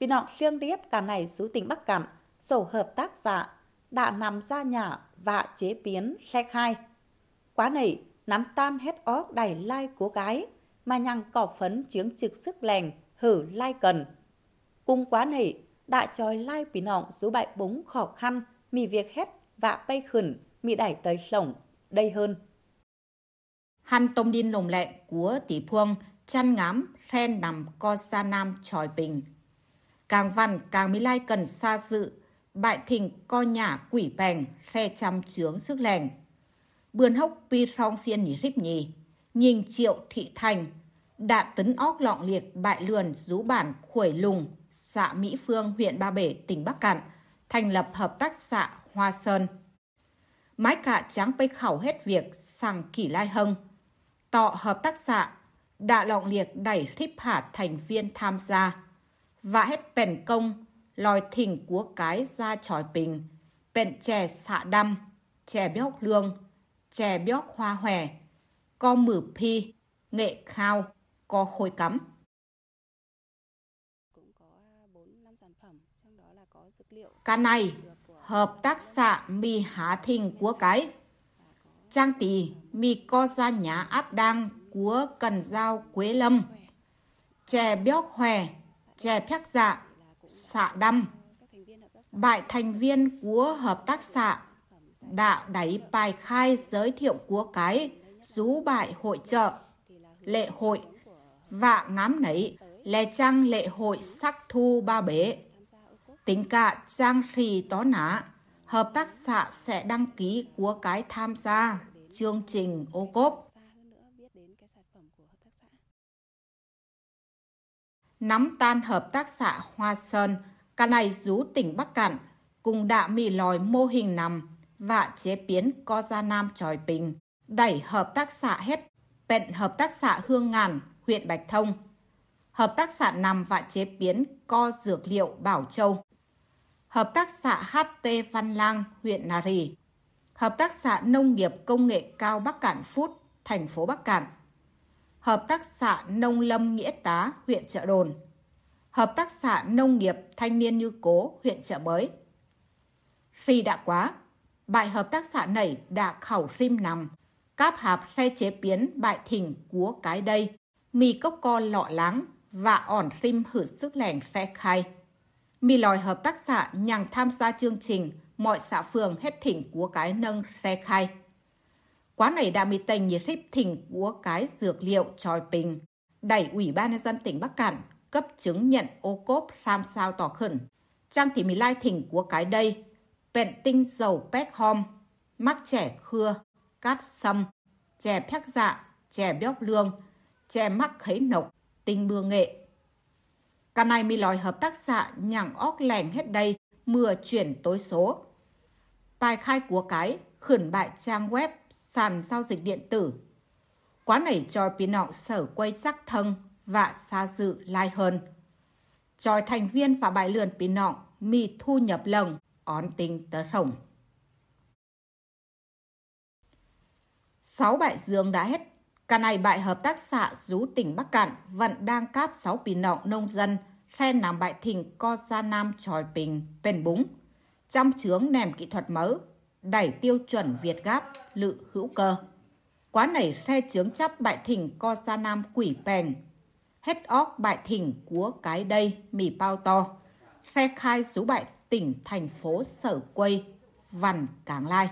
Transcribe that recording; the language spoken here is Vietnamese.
Vì họ riêng điếp cả này xứ tỉnh Bắc Cạn, sổ hợp tác giả, đã nằm ra nhà và chế biến sách hai. Quá nảy, nắm tan hết óc đầy lai like của gái, mà nhằng cỏ phấn chiếng trực sức lèng, hử lai like cần. cùng quá nảy, đã trói lai like bị nọng xứ bại búng khó khăn, mì việc hết và bay khẩn, mì đẩy tới sổng, đây hơn. Hăn tông điên lồng lẹ của tỷ phương, chăn ngắm then nằm co xa nam tròi bình, Càng văn càng mới lai cần xa sự, bại thình co nhả quỷ bèng, khe trăm chướng sức lèng. Bươn hốc pi rong xiên nhỉ rít nhì, nhìn triệu thị thành, đạ tấn óc lọng liệt bại lườn rú bản khuẩy lùng, xã Mỹ Phương, huyện Ba Bể, tỉnh Bắc Cạn, thành lập hợp tác xã Hoa Sơn. Mái cả tráng bê khẩu hết việc sang kỷ lai hưng. Tọ hợp tác xã, đạ lọng liệt đẩy rip hả thành viên tham gia và hết bèn công lòi thỉnh của cái ra tròi bình bèn chè xạ đâm chè bióc lương chè bióc hoa hòe co mử phi nghệ khao co khôi cắm Cá à, này hợp tác xạ mi há thình của cái trang tỷ mi co ra nhà áp đang của cần giao quế lâm chè bióc hòe Chè Phác Dạ, xã đâm Bại thành viên của hợp tác xã đã đẩy bài khai giới thiệu của cái rú bại hội trợ, lệ hội và ngắm nấy lè trang lệ hội sắc thu ba bể Tính cả trang rì tó nã hợp tác xã sẽ đăng ký của cái tham gia chương trình ô cốp nắm tan hợp tác xã Hoa Sơn, này Rú tỉnh Bắc Cạn cùng đạ mì lòi mô hình nằm và chế biến co gia nam tròi bình, đẩy hợp tác xã hết bệnh hợp tác xã Hương Ngàn, huyện Bạch Thông. Hợp tác xã nằm và chế biến co dược liệu Bảo Châu. Hợp tác xã HT Văn Lang, huyện Nari. Hợp tác xã Nông nghiệp Công nghệ Cao Bắc Cạn Phút, thành phố Bắc Cạn Hợp tác xã Nông Lâm Nghĩa Tá, huyện Trợ Đồn. Hợp tác xã Nông nghiệp Thanh niên Như Cố, huyện Trợ Bới. Khi đã quá, bại hợp tác xã này đã khẩu rim nằm, cáp hạp xe chế biến bại thỉnh của cái đây, mì cốc co lọ láng và ỏn rim hử sức lẻn xe khai. Mì lòi hợp tác xã nhằm tham gia chương trình mọi xã phường hết thỉnh của cái nâng xe khai Quán này đã mi tình nhiệt thích thỉnh của cái dược liệu tròi bình. Đẩy Ủy ban nhân dân tỉnh Bắc Cạn cấp chứng nhận ô cốp ram sao tỏ khẩn. Trang thì mi lai thỉnh của cái đây. bẹn tinh dầu pek hom. Mắc trẻ khưa. Cát sâm. Chè phép dạ. Chè béo lương. Chè mắc khấy nộc. Tinh bưa nghệ. Cả này mi lòi hợp tác xã nhẳng óc lèn hết đây. Mưa chuyển tối số. Bài khai của cái khẩn bại trang web sàn giao dịch điện tử. Quá nảy choi Pinong sở quay chắc thân và xa dự lai hơn. Choi thành viên và bài lượn Pinong mì thu nhập lồng, ón tinh tớ rồng. Sáu bại dương đã hết. Cả này bại hợp tác xã rú tỉnh Bắc Cạn vẫn đang cáp sáu Pinong nông dân khen nằm bại thỉnh co ra nam tròi bình bền búng. Trăm chướng nèm kỹ thuật mới đẩy tiêu chuẩn Việt Gáp, lự hữu cơ. Quá nảy khe chướng chắp bại thỉnh co sa nam quỷ pèn. Hết óc bại thỉnh của cái đây mì bao to. Khe khai rú bại tỉnh thành phố sở quây, vằn cảng lai.